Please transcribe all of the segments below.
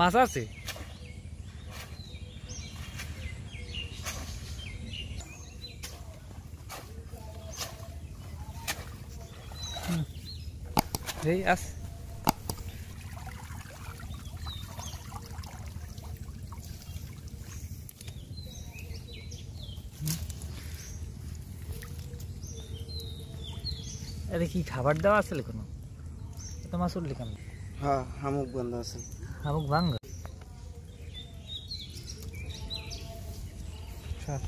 মাছ আছে এই আরে কি খাবার দেওয়া আসলে কোনো মাছ উঠলি কেন হ্যাঁ হামুক বন্ধ আছে Habog bangga. Sure.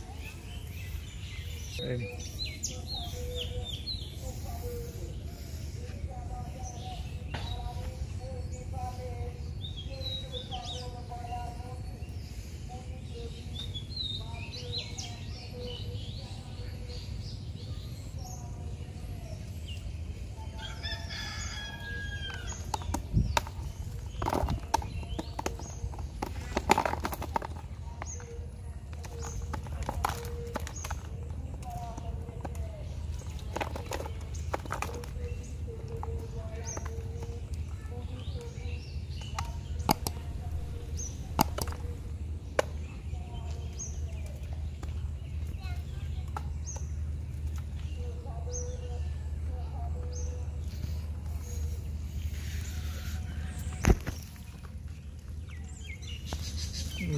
Same.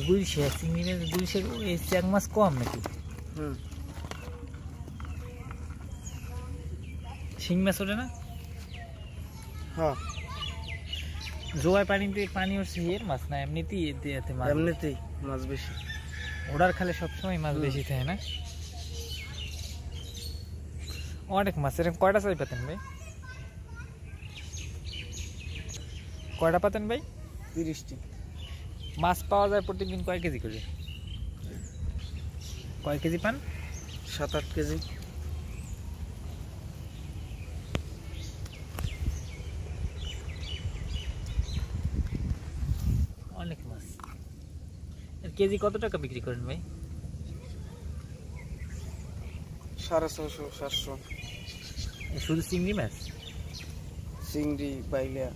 গুলশিয়া চিংড়ি মাছ গুলশিয়া এই চ্যাং মাছ কম নাকি শিং মাছ ওঠে না হ্যাঁ জোয়ার পানিতে পানি ওর ইয়ের মাছ না এমনিতেই এতে মাছ এমনিতেই মাছ বেশি ওড়ার খালে সবসময় মাছ বেশি থাকে না অনেক মাছ এরকম কয়টা চাই পাতেন ভাই কয়টা পাতেন ভাই তিরিশটি মাছ পাওয়া যায় প্রতিদিন কয় কেজি করে কয় কেজি পান সাত আট কেজি অনেক মাছ কেজি কত টাকা বিক্রি করেন ভাই সাড়ে ছশো সাতশো শুধু চিংড়ি মাছ চিংড়ি বাইলা